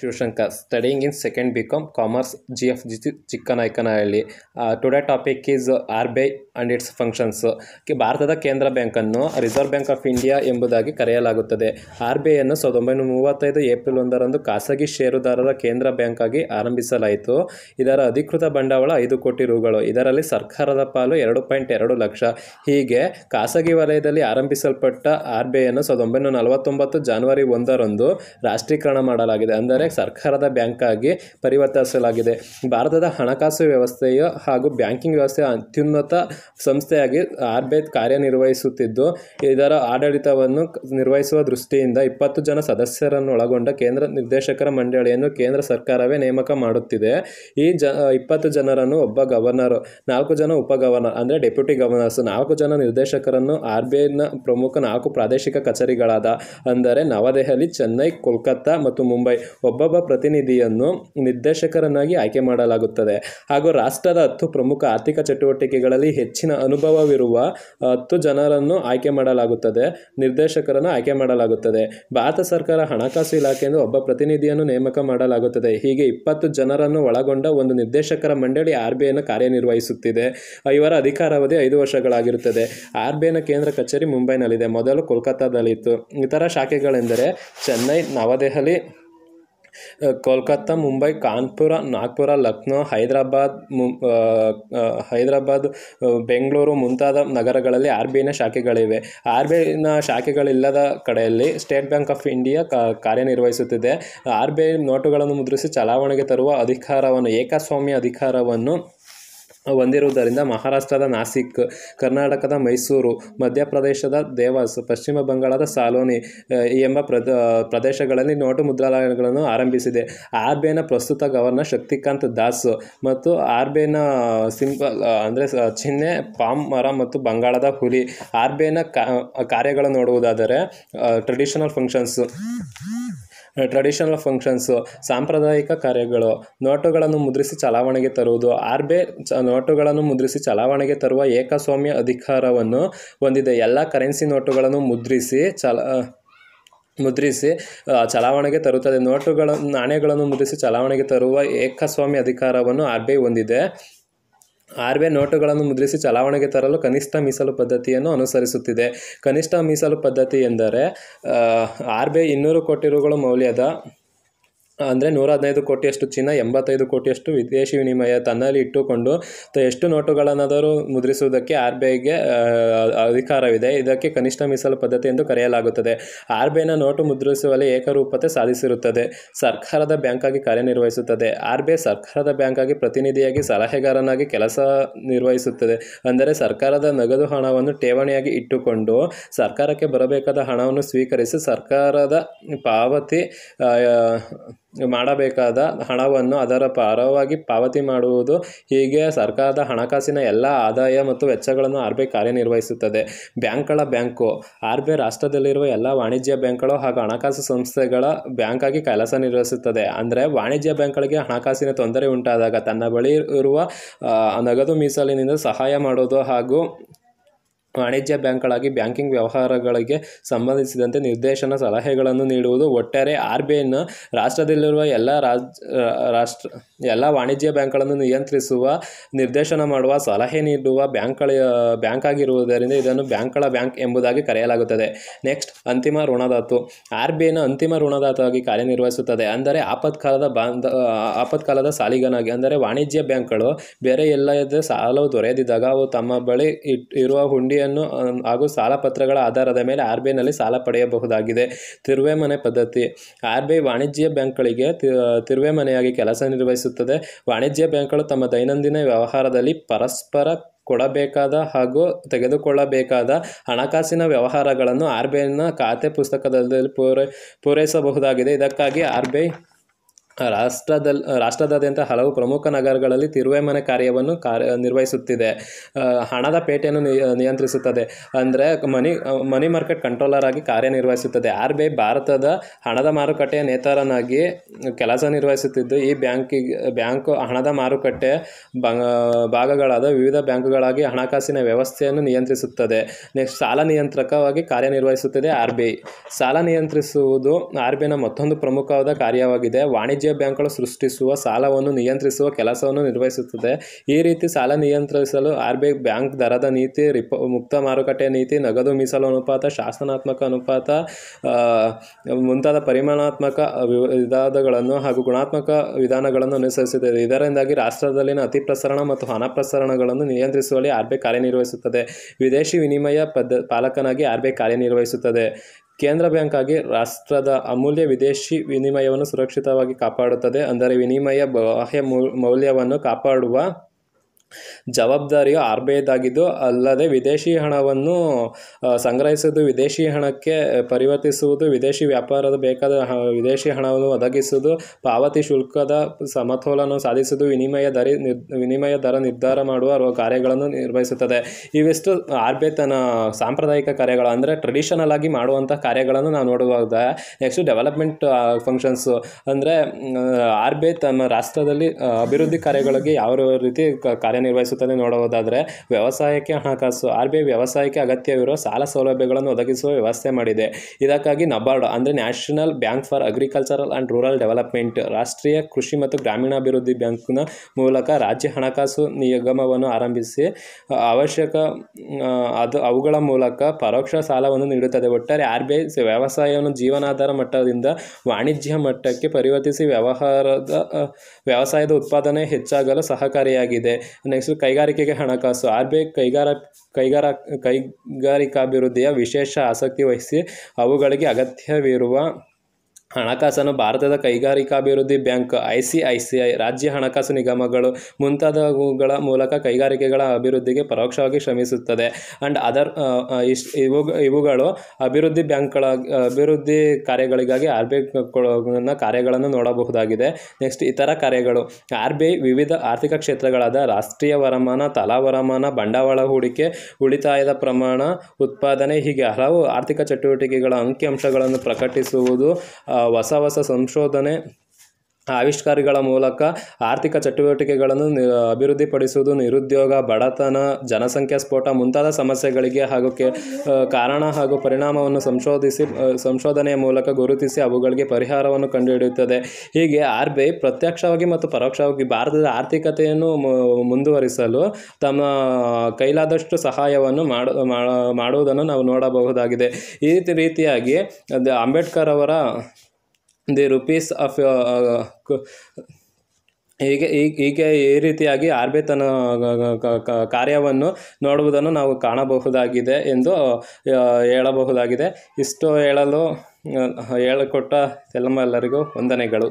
Shivashankar studying in second B Com commerce G F G Chikkanayakanahalli today topic is R B I and its functions ಭಾರತದ ಕೇಂದ್ರ ಬ್ಯಾಂಕನ್ನು reserve bank of India ಎಂಬುದಾಗಿ ಕರೆಯಲಾಗುತ್ತದೆ R B ಐಯನ್ನು ಸಾವಿರದ ಒಂಬೈನೂರ ಮೂವತ್ತೈದು ಏಪ್ರಿಲ್ ಒಂದರಂದು ಖಾಸಗಿ ಷೇರುದಾರರ ಕೇಂದ್ರ ಬ್ಯಾಂಕ್ ಆಗಿ ಆರಂಭಿಸಲಾಯಿತು ಇದರ ಅಧಿಕೃತ ಬಂಡವಾಳ ಐದು ಕೋಟಿ ರೂಗಳು ಇದರಲ್ಲಿ ಸರ್ಕಾರದ ಪಾಲು ಎರಡು ಪಾಯಿಂಟ್ ಎರಡು ಲಕ್ಷ ಹೀಗೆ ಖಾಸಗಿ ವಲಯದಲ್ಲಿ ಆರಂಭಿಸಲ್ಪಟ್ಟ ಆರ್ ಬಿ ಐಯನ್ನು ಸಾವಿರದ ಒಂಬೈನೂರ ನಲವತ್ತೊಂಬತ್ತು ಜಾನ್ವರಿ ಒಂದರಂದು ರಾಷ್ಟ್ರೀಕರಣ ಮಾಡಲಾಗಿದೆ ಅಂದರೆ ಸರ್ಕಾರದ ಬ್ಯಾಂಕ್ ಆಗಿ ಪರಿವರ್ತಿಸಲಾಗಿದೆ ಭಾರತದ ಹಣಕಾಸು ವ್ಯವಸ್ಥೆಯ ಹಾಗೂ ಬ್ಯಾಂಕಿಂಗ್ ವ್ಯವಸ್ಥೆಯ ಅತ್ಯುನ್ನತ ಸಂಸ್ಥೆಯಾಗಿ ಆರ್ ಬಿ ಐ ಕಾರ್ಯನಿರ್ವಹಿಸುತ್ತಿದ್ದು ಇದರ ಆಡಳಿತವನ್ನು ನಿರ್ವಹಿಸುವ ದೃಷ್ಟಿಯಿಂದ ಇಪ್ಪತ್ತು ಜನ ಸದಸ್ಯರನ್ನು ಒಳಗೊಂಡ ಕೇಂದ್ರ ನಿರ್ದೇಶಕರ ಮಂಡಳಿಯನ್ನು ಕೇಂದ್ರ ಸರ್ಕಾರವೇ ನೇಮಕ ಮಾಡುತ್ತಿದೆ ಈ ಜ ಇಪ್ಪತ್ತು ಜನರನ್ನು ಒಬ್ಬ ಗವರ್ನರ್ ನಾಲ್ಕು ಜನ ಉಪ ಗವರ್ನರ್ ಅಂದರೆ ಡೆಪ್ಯೂಟಿ ಗವರ್ನರ್ಸ್ ನಾಲ್ಕು ಜನ ನಿರ್ದೇಶಕರನ್ನು ಆರ್ ಬಿ ಐನ ಪ್ರಮುಖ ನಾಲ್ಕು ಪ್ರಾದೇಶಿಕ ಕಚೇರಿಗಳಾದ ಅಂದರೆ ನವದೆಹಲಿ ಚೆನ್ನೈ ಕೋಲ್ಕತ್ತಾ ಮತ್ತು ಮುಂಬೈ ಒಬ್ಬೊಬ್ಬ ಪ್ರತಿನಿಧಿಯನ್ನು ನಿರ್ದೇಶಕರನ್ನಾಗಿ ಆಯ್ಕೆ ಮಾಡಲಾಗುತ್ತದೆ ಹಾಗೂ ರಾಷ್ಟ್ರದ ಹತ್ತು ಪ್ರಮುಖ ಆರ್ಥಿಕ ಚಟುವಟಿಕೆಗಳಲ್ಲಿ ಹೆಚ್ಚಿನ ಅನುಭವವಿರುವ ಹತ್ತು ಜನರನ್ನು ಆಯ್ಕೆ ಮಾಡಲಾಗುತ್ತದೆ ನಿರ್ದೇಶಕರನ್ನು ಆಯ್ಕೆ ಮಾಡಲಾಗುತ್ತದೆ ಭಾರತ ಸರ್ಕಾರ ಹಣಕಾಸು ಇಲಾಖೆಯಿಂದ ಒಬ್ಬ ಪ್ರತಿನಿಧಿಯನ್ನು ನೇಮಕ ಮಾಡಲಾಗುತ್ತದೆ ಹೀಗೆ ಇಪ್ಪತ್ತು ಜನರನ್ನು ಒಳಗೊಂಡ ಒಂದು ನಿರ್ದೇಶಕರ ಮಂಡಳಿ ಆರ್ ಬಿ ಐನ ಕಾರ್ಯನಿರ್ವಹಿಸುತ್ತಿದೆ ಇವರ ಅಧಿಕಾರಾವಧಿ ಐದು ವರ್ಷಗಳಾಗಿರುತ್ತದೆ ಆರ್ ಬಿ ಐನ ಕೇಂದ್ರ ಕಚೇರಿ ಮುಂಬೈನಲ್ಲಿದೆ ಮೊದಲು ಕೋಲ್ಕತ್ತಾದಲ್ಲಿತ್ತು ಇತರ ಶಾಖೆಗಳೆಂದರೆ ಚೆನ್ನೈ ನವದೆಹಲಿ ಕೋಲ್ಕತ್ತಾ ಮುಂಬೈ ಕಾನ್ಪುರ ನಾಗ್ಪುರ ಲಕ್ನೋ ಹೈದರಾಬಾದ್ ಹೈದರಾಬಾದ್ ಬೆಂಗಳೂರು ಮುಂತಾದ ನಗರಗಳಲ್ಲಿ ಆರ್ ಬಿ ಐನ ಶಾಖೆಗಳಿವೆ ಆರ್ ಬಿ ಐನ ಶಾಖೆಗಳಿಲ್ಲದ ಕಡೆಯಲ್ಲಿ ಸ್ಟೇಟ್ ಬ್ಯಾಂಕ್ ಆಫ್ ಇಂಡಿಯಾ ಕಾರ್ಯನಿರ್ವಹಿಸುತ್ತಿದೆ ಆರ್ ಬಿ ಐ ನೋಟುಗಳನ್ನು ಮುದ್ರಿಸಿ ಚಲಾವಣೆಗೆ ತರುವ ಅಧಿಕಾರವನ್ನು ಏಕಸ್ವಾಮ್ಯ ಅಧಿಕಾರವನ್ನು ಹೊಂದಿರುವುದರಿಂದ ಮಹಾರಾಷ್ಟ್ರದ ನಾಸಿಕ್ ಕರ್ನಾಟಕದ ಮೈಸೂರು ಮಧ್ಯಪ್ರದೇಶದ ದೇವಾಸ್ ಪಶ್ಚಿಮ ಬಂಗಾಳದ ಸಾಲೋನಿ ಎಂಬ ಪ್ರದೇಶಗಳಲ್ಲಿ ನೋಟು ಮುದ್ರಾಲಯಗಳನ್ನು ಆರಂಭಿಸಿದೆ ಆರ್ ಬಿ ಐನ ಪ್ರಸ್ತುತ ಗವರ್ನರ್ ಶಕ್ತಿಕಾಂತ್ ದಾಸ್ ಮತ್ತು ಆರ್ ಬಿ ಐನ ಸಿಂಪಲ್ ಅಂದರೆ ಚಿಹ್ನೆ ಪಾಮ್ ಮರ ಮತ್ತು ಬಂಗಾಳದ ಹುಲಿ ಆರ್ ಬಿ ಐನ ಕಾರ್ಯಗಳು ನೋಡುವುದಾದರೆ ಟ್ರೆಡಿಷನಲ್ ಫಂಕ್ಷನ್ಸು ಟ್ರೆಡಿಷನಲ್ ಫಂಕ್ಷನ್ಸು ಸಾಂಪ್ರದಾಯಿಕ ಕಾರ್ಯಗಳು ನೋಟುಗಳನ್ನು ಮುದ್ರಿಸಿ ಚಲಾವಣೆಗೆ ತರುವುದು ಆರ್ ಬಿ ಚ ನೋಟುಗಳನ್ನು ಮುದ್ರಿಸಿ ಚಲಾವಣೆಗೆ ತರುವ ಏಕಸ್ವಾಮ್ಯ ಅಧಿಕಾರವನ್ನು ಹೊಂದಿದೆ ಎಲ್ಲ ಕರೆನ್ಸಿ ನೋಟುಗಳನ್ನು ಮುದ್ರಿಸಿ ಚಲ ಮುದ್ರಿಸಿ ಚಲಾವಣೆಗೆ ತರುತ್ತದೆ ನೋಟುಗಳ ನಾಣ್ಯಗಳನ್ನು ಮುದ್ರಿಸಿ ಚಲಾವಣೆಗೆ ತರುವ ಏಕಸ್ವಾಮ್ಯ ಅಧಿಕಾರವನ್ನು ಆರ್ ಬಿ ಐ ಹೊಂದಿದೆ ಆರ್ ಬಿ ಐ ನೋಟುಗಳನ್ನು ಮುದ್ರಿಸಿ ಚಲಾವಣೆಗೆ ತರಲು ಕನಿಷ್ಠ ಮೀಸಲು ಪದ್ಧತಿಯನ್ನು ಅನುಸರಿಸುತ್ತಿದೆ ಕನಿಷ್ಠ ಮೀಸಲು ಪದ್ಧತಿ ಎಂದರೆ ಆರ್ ಬಿ ಐ ಇನ್ನೂರು ಕೋಟಿ ರುಗಳು ಮೌಲ್ಯದ ಅಂದರೆ ನೂರ ಹದಿನೈದು ಕೋಟಿಯಷ್ಟು ಚಿನ್ನ ಎಂಬತ್ತೈದು ಕೋಟಿಯಷ್ಟು ವಿದೇಶಿ ವಿನಿಮಯ ತನ್ನಲ್ಲಿ ಇಟ್ಟುಕೊಂಡು ಎಷ್ಟು ನೋಟುಗಳನ್ನಾದರೂ ಮುದ್ರಿಸುವುದಕ್ಕೆ ಆರ್ ಬಿ ಐಗೆ ಅಧಿಕಾರವಿದೆ ಇದಕ್ಕೆ ಕನಿಷ್ಠ ಮೀಸಲು ಪದ್ಧತಿ ಎಂದು ಕರೆಯಲಾಗುತ್ತದೆ ಆರ್ ಬಿ ಐನ ನೋಟು ಮುದ್ರಿಸುವಲ್ಲಿ ಏಕರೂಪತೆ ಸಾಧಿಸಿರುತ್ತದೆ ಸರ್ಕಾರದ ಬ್ಯಾಂಕಾಗಿ ಕಾರ್ಯನಿರ್ವಹಿಸುತ್ತದೆ ಆರ್ ಬಿ ಐ ಸರ್ಕಾರದ ಬ್ಯಾಂಕಾಗಿ ಪ್ರತಿನಿಧಿಯಾಗಿ ಸಲಹೆಗಾರನಾಗಿ ಕೆಲಸ ನಿರ್ವಹಿಸುತ್ತದೆ ಅಂದರೆ ಸರ್ಕಾರದ ನಗದು ಹಣವನ್ನು ಠೇವಣಿಯಾಗಿ ಇಟ್ಟುಕೊಂಡು ಸರ್ಕಾರಕ್ಕೆ ಬರಬೇಕಾದ ಹಣವನ್ನು ಸ್ವೀಕರಿಸಿ ಸರ್ಕಾರದ ಪಾವತಿ ಮಾಡಬೇಕಾದ ಹಣವನ್ನು ಅದರ ಪರವಾಗಿ ಪಾವತಿ ಮಾಡುವುದು ಹೀಗೆ ಸರ್ಕಾರದ ಹಣಕಾಸಿನ ಎಲ್ಲ ಆದಾಯ ಮತ್ತು ವೆಚ್ಚಗಳನ್ನು ಆರ್ ಬಿ ಐ ಕಾರ್ಯನಿರ್ವಹಿಸುತ್ತದೆ ಬ್ಯಾಂಕ್ಗಳ ಬ್ಯಾಂಕು ಆರ್ ಬಿ ಐ ರಾಷ್ಟ್ರದಲ್ಲಿರುವ ಎಲ್ಲ ವಾಣಿಜ್ಯ ಬ್ಯಾಂಕ್ಗಳು ಹಾಗೂ ಹಣಕಾಸು ಸಂಸ್ಥೆಗಳ ಬ್ಯಾಂಕ್ ಆಗಿ ಕೆಲಸ ನಿರ್ವಹಿಸುತ್ತದೆ ಅಂದರೆ ವಾಣಿಜ್ಯ ಬ್ಯಾಂಕ್ಗಳಿಗೆ ಹಣಕಾಸಿನ ತೊಂದರೆ ಉಂಟಾದಾಗ ತನ್ನ ಬಳಿ ಇರುವ ನಗದು ಮೀಸಲಿನಿಂದ ಸಹಾಯ ಮಾಡೋದು ಹಾಗೂ ವಾಣಿಜ್ಯ ಬ್ಯಾಂಕ್ಗಳಾಗಿ ಬ್ಯಾಂಕಿಂಗ್ ವ್ಯವಹಾರಗಳಿಗೆ ಸಂಬಂಧಿಸಿದಂತೆ ನಿರ್ದೇಶನ ಸಲಹೆಗಳನ್ನು ನೀಡುವುದು ಒಟ್ಟಾರೆ ಆರ್ ಬಿ ಐನ ರಾಷ್ಟ್ರದಲ್ಲಿರುವ ಎಲ್ಲ ರಾಜ್ ರಾಷ್ಟ್ರ ಎಲ್ಲ ವಾಣಿಜ್ಯ ಬ್ಯಾಂಕ್ಗಳನ್ನು ನಿಯಂತ್ರಿಸುವ ನಿರ್ದೇಶನ ಮಾಡುವ ಸಲಹೆ ನೀಡುವ ಬ್ಯಾಂಕ್ಗಳ ಬ್ಯಾಂಕ್ ಆಗಿರುವುದರಿಂದ ಇದನ್ನು ಬ್ಯಾಂಕ್ಗಳ ಬ್ಯಾಂಕ್ ಎಂಬುದಾಗಿ ಕರೆಯಲಾಗುತ್ತದೆ ನೆಕ್ಸ್ಟ್ ಅಂತಿಮ ಋಣದಾತು ಆರ್ ಬಿ ಐನ ಅಂತಿಮ ಋಣದಾತವಾಗಿ ಕಾರ್ಯನಿರ್ವಹಿಸುತ್ತದೆ ಅಂದರೆ ಆಪತ್ಕಾಲದ ಬಾಂಧ ಆಪತ್ಕಾಲದ ಸಾಲಿಗನಾಗಿ ಅಂದರೆ ವಾಣಿಜ್ಯ ಬ್ಯಾಂಕ್ಗಳು ಬೇರೆ ಎಲ್ಲದೇ ಸಾಲವು ದೊರೆಯದಿದ್ದಾಗ ಅವು ತಮ್ಮ ಬಳಿ ಇಟ್ ಇರುವ ಹುಂಡಿ ಹಾಗೂ ಸಾಲ ಪತ್ರಗಳ ಆಧಾರದ ಮೇಲೆ ಆರ್ ಬಿ ಐನಲ್ಲಿ ಸಾಲ ಪಡೆಯಬಹುದಾಗಿದೆ ತಿರುವೆ ಮನೆ ಪದ್ಧತಿ ಆರ್ ಬಿ ಐ ವಾಣಿಜ್ಯ ಬ್ಯಾಂಕ್ಗಳಿಗೆ ಮನೆಯಾಗಿ ಕೆಲಸ ನಿರ್ವಹಿಸುತ್ತದೆ ವಾಣಿಜ್ಯ ಬ್ಯಾಂಕ್ಗಳು ತಮ್ಮ ದೈನಂದಿನ ವ್ಯವಹಾರದಲ್ಲಿ ಪರಸ್ಪರ ಕೊಡಬೇಕಾದ ಹಾಗೂ ತೆಗೆದುಕೊಳ್ಳಬೇಕಾದ ಹಣಕಾಸಿನ ವ್ಯವಹಾರಗಳನ್ನು ಆರ್ ಬಿ ಐನ ಖಾತೆ ಪುಸ್ತಕದಲ್ಲಿ ಪೂರೈ ಪೂರೈಸಬಹುದಾಗಿದೆ ಇದಕ್ಕಾಗಿ ಆರ್ ಬಿ ಐ ರಾಷ್ಟ್ರದಲ್ಲಿ ರಾಷ್ಟ್ರದಾದ್ಯಂತ ಹಲವು ಪ್ರಮುಖ ನಗರಗಳಲ್ಲಿ ಮನೆ ಕಾರ್ಯವನ್ನು ಕಾರ್ಯ ನಿರ್ವಹಿಸುತ್ತಿದೆ ಹಣದ ಪೇಟೆಯನ್ನು ನಿಯಂತ್ರಿಸುತ್ತದೆ ಅಂದರೆ ಮನಿ ಮನಿ ಮಾರ್ಕೆಟ್ ಕಂಟ್ರೋಲರ್ ಆಗಿ ಕಾರ್ಯನಿರ್ವಹಿಸುತ್ತದೆ ಆರ್ ಬಿ ಐ ಭಾರತದ ಹಣದ ಮಾರುಕಟ್ಟೆಯ ನೇತಾರನಾಗಿ ಕೆಲಸ ನಿರ್ವಹಿಸುತ್ತಿದ್ದು ಈ ಬ್ಯಾಂಕಿಗೆ ಬ್ಯಾಂಕು ಹಣದ ಮಾರುಕಟ್ಟೆ ಭಾಗಗಳಾದ ವಿವಿಧ ಬ್ಯಾಂಕುಗಳಾಗಿ ಹಣಕಾಸಿನ ವ್ಯವಸ್ಥೆಯನ್ನು ನಿಯಂತ್ರಿಸುತ್ತದೆ ನೆಕ್ಸ್ಟ್ ಸಾಲ ನಿಯಂತ್ರಕವಾಗಿ ಕಾರ್ಯನಿರ್ವಹಿಸುತ್ತದೆ ಆರ್ ಬಿ ಐ ಸಾಲ ನಿಯಂತ್ರಿಸುವುದು ಆರ್ ಬಿ ಐನ ಮತ್ತೊಂದು ಪ್ರಮುಖವಾದ ಕಾರ್ಯವಾಗಿದೆ ವಾಣಿಜ್ಯ ವಾಣಿಜ್ಯ ಬ್ಯಾಂಕ್ಗಳು ಸೃಷ್ಟಿಸುವ ಸಾಲವನ್ನು ನಿಯಂತ್ರಿಸುವ ಕೆಲಸವನ್ನು ನಿರ್ವಹಿಸುತ್ತದೆ ಈ ರೀತಿ ಸಾಲ ನಿಯಂತ್ರಿಸಲು ಆರ್ ಬಿ ಐ ಬ್ಯಾಂಕ್ ದರದ ನೀತಿ ರಿಪ ಮುಕ್ತ ಮಾರುಕಟ್ಟೆ ನೀತಿ ನಗದು ಮೀಸಲು ಅನುಪಾತ ಶಾಸನಾತ್ಮಕ ಅನುಪಾತ ಮುಂತಾದ ಪರಿಮಾಣಾತ್ಮಕ ವಿಧಾನಗಳನ್ನು ಹಾಗೂ ಗುಣಾತ್ಮಕ ವಿಧಾನಗಳನ್ನು ಅನುಸರಿಸುತ್ತದೆ ಇದರಿಂದಾಗಿ ರಾಷ್ಟ್ರದಲ್ಲಿನ ಅತಿ ಪ್ರಸರಣ ಮತ್ತು ಹಣ ಪ್ರಸರಣಗಳನ್ನು ನಿಯಂತ್ರಿಸುವಲ್ಲಿ ಆರ್ ಬಿ ಐ ಕಾರ್ಯನಿರ್ವಹಿಸುತ್ತದೆ ವಿದೇಶಿ ವಿನಿಮಯ ಪದ್ಧ ಪಾಲಕನಾಗಿ ಆರ್ ಬಿ ಐ ಕಾರ್ಯನಿರ್ವಹಿಸುತ್ತದೆ ಕೇಂದ್ರ ಬ್ಯಾಂಕ್ ಆಗಿ ರಾಷ್ಟ್ರದ ಅಮೂಲ್ಯ ವಿದೇಶಿ ವಿನಿಮಯವನ್ನು ಸುರಕ್ಷಿತವಾಗಿ ಕಾಪಾಡುತ್ತದೆ ಅಂದರೆ ವಿನಿಮಯ ಬಾಹ್ಯ ಮೌಲ್ಯವನ್ನು ಕಾಪಾಡುವ ಜವಾಬ್ದಾರಿಯು ಆರ್ ಬಿ ಐದಾಗಿದ್ದು ಅಲ್ಲದೆ ವಿದೇಶಿ ಹಣವನ್ನು ಸಂಗ್ರಹಿಸುವುದು ವಿದೇಶಿ ಹಣಕ್ಕೆ ಪರಿವರ್ತಿಸುವುದು ವಿದೇಶಿ ವ್ಯಾಪಾರದ ಬೇಕಾದ ವಿದೇಶಿ ಹಣವನ್ನು ಒದಗಿಸುವುದು ಪಾವತಿ ಶುಲ್ಕದ ಸಮತೋಲನ ಸಾಧಿಸುವುದು ವಿನಿಮಯ ದರ ವಿನಿಮಯ ದರ ನಿರ್ಧಾರ ಮಾಡುವ ಕಾರ್ಯಗಳನ್ನು ನಿರ್ವಹಿಸುತ್ತದೆ ಇವೆಷ್ಟು ಆರ್ ಬಿ ತನ್ನ ಸಾಂಪ್ರದಾಯಿಕ ಕಾರ್ಯಗಳು ಅಂದರೆ ಟ್ರೆಡಿಷನಲ್ ಆಗಿ ಮಾಡುವಂಥ ಕಾರ್ಯಗಳನ್ನು ನಾವು ನೋಡುವಾಗ ನೆಕ್ಸ್ಟ್ ಡೆವಲಪ್ಮೆಂಟ್ ಫಂಕ್ಷನ್ಸು ಅಂದರೆ ಆರ್ ಬಿ ಐ ತಮ್ಮ ರಾಷ್ಟ್ರದಲ್ಲಿ ಅಭಿವೃದ್ಧಿ ಕಾರ್ಯಗಳಿಗೆ ಯಾವ ರೀತಿ ಕಾರ್ಯ ಕಾರ್ಯನಿರ್ವಹಿಸುತ್ತದೆ ನೋಡುವುದಾದರೆ ವ್ಯವಸಾಯಕ್ಕೆ ಹಣಕಾಸು ಆರ್ ಬಿ ಐ ವ್ಯವಸಾಯಕ್ಕೆ ಅಗತ್ಯವಿರುವ ಸಾಲ ಸೌಲಭ್ಯಗಳನ್ನು ಒದಗಿಸುವ ವ್ಯವಸ್ಥೆ ಮಾಡಿದೆ ಇದಕ್ಕಾಗಿ ನಬಾರ್ಡ್ ಅಂದರೆ national bank for agricultural and rural development ರಾಷ್ಟ್ರೀಯ ಕೃಷಿ ಮತ್ತು ಗ್ರಾಮೀಣಾಭಿವೃದ್ಧಿ ಬ್ಯಾಂಕ್ನ ಮೂಲಕ ರಾಜ್ಯ ಹಣಕಾಸು ನಿಗಮವನ್ನು ಆರಂಭಿಸಿ ಅವಶ್ಯಕ ಅದು ಅವುಗಳ ಮೂಲಕ ಪರೋಕ್ಷ ಸಾಲವನ್ನು ನೀಡುತ್ತದೆ ಒಟ್ಟಾರೆ ಆರ್ ಬಿ ಐ ವ್ಯವಸಾಯವನ್ನು ಜೀವನಾಧಾರ ಮಟ್ಟದಿಂದ ವಾಣಿಜ್ಯ ಮಟ್ಟಕ್ಕೆ ಪರಿವರ್ತಿಸಿ ವ್ಯವಹಾರದ ವ್ಯವಸಾಯದ ಉತ್ಪಾದನೆ ಹೆಚ್ಚಾಗಲು ಸಹಕಾರಿಯಾಗಿದೆ ನೆಕ್ಸ್ಟ್ ಕೈಗಾರಿಕೆಗೆ ಹಣಕಾಸು ಆರ್ ಬಿ ಕೈಗಾರ ಕೈಗಾರ ಕೈಗಾರಿಕಾಭಿವೃದ್ಧಿಯ ವಿಶೇಷ ಆಸಕ್ತಿ ವಹಿಸಿ ಅವುಗಳಿಗೆ ಅಗತ್ಯವಿರುವ ಹಣಕಾಸನ್ನು ಭಾರತದ ಕೈಗಾರಿಕಾಭಿವೃದ್ಧಿ bank I C I C I ರಾಜ್ಯ ಹಣಕಾಸು ನಿಗಮಗಳು ಮುಂತಾದವುಗಳ ಮೂಲಕ ಕೈಗಾರಿಕೆಗಳ ಅಭಿವೃದ್ಧಿಗೆ ಪರೋಕ್ಷವಾಗಿ ಶ್ರಮಿಸುತ್ತದೆ ಆ್ಯಂಡ್ ಅದರ್ ಇಶ್ ಇವು ಇವುಗಳು ಅಭಿವೃದ್ಧಿ ಬ್ಯಾಂಕ್ಗಳ ಅಭಿವೃದ್ಧಿ ಕಾರ್ಯಗಳಿಗಾಗಿ ಆರ್ ಬಿ ಐ ಕಾರ್ಯಗಳನ್ನು ನೋಡಬಹುದಾಗಿದೆ ನೆಕ್ಸ್ಟ್ ಇತರ ಕಾರ್ಯಗಳು ಆರ್ ಬಿ ಐ ವಿವಿಧ ಆರ್ಥಿಕ ಕ್ಷೇತ್ರಗಳಾದ ರಾಷ್ಟ್ರೀಯ ವರಮಾನ ತಲಾ ವರಮಾನ ಬಂಡವಾಳ ಹೂಡಿಕೆ ಉಳಿತಾಯದ ಪ್ರಮಾಣ ಉತ್ಪಾದನೆ ಹೀಗೆ ಹಲವು ಆರ್ಥಿಕ ಚಟುವಟಿಕೆಗಳ ಅಂಕಿಅಂಶಗಳನ್ನು ಪ್ರಕಟಿಸುವುದು ಹೊಸ ಹೊಸ ಸಂಶೋಧನೆ ಆವಿಷ್ಕಾರಗಳ ಮೂಲಕ ಆರ್ಥಿಕ ಚಟುವಟಿಕೆಗಳನ್ನು ಅಭಿವೃದ್ಧಿಪಡಿಸುವುದು ನಿರುದ್ಯೋಗ ಬಡತನ ಜನಸಂಖ್ಯಾ ಸ್ಫೋಟ ಮುಂತಾದ ಸಮಸ್ಯೆಗಳಿಗೆ ಹಾಗೂ ಕೆ ಕಾರಣ ಹಾಗೂ ಪರಿಣಾಮವನ್ನು ಸಂಶೋಧಿಸಿ ಸಂಶೋಧನೆಯ ಮೂಲಕ ಗುರುತಿಸಿ ಅವುಗಳಿಗೆ ಪರಿಹಾರವನ್ನು ಕಂಡುಹಿಡಿಯುತ್ತದೆ ಹೀಗೆ ಆರ್ ಬಿ ಐ ಪ್ರತ್ಯಕ್ಷವಾಗಿ ಮತ್ತು ಪರೋಕ್ಷವಾಗಿ ಭಾರತದ ಆರ್ಥಿಕತೆಯನ್ನು ಮುಂದುವರಿಸಲು ತಮ್ಮ ಕೈಲಾದಷ್ಟು ಸಹಾಯವನ್ನು ಮಾಡುವುದನ್ನು ನಾವು ನೋಡಬಹುದಾಗಿದೆ ಈ ರೀತಿಯಾಗಿ ಅಂಬೇಡ್ಕರ್ ಅವರ ದಿ ರುಪೀಸ್ ಆಫ್ ಹೀಗೆ ಹೀಗೆ ಈ ರೀತಿಯಾಗಿ ಆರ್ ಬಿ ತನ್ನ ಕಾರ್ಯವನ್ನು ನೋಡುವುದನ್ನು ನಾವು ಕಾಣಬಹುದಾಗಿದೆ ಎಂದು ಹೇಳಬಹುದಾಗಿದೆ ಇಷ್ಟು ಹೇಳಲು ಹೇಳಿಕೊಟ್ಟ ಎಲ್ಲಮ್ಮ ಎಲ್ಲರಿಗೂ ವಂದನೆಗಳು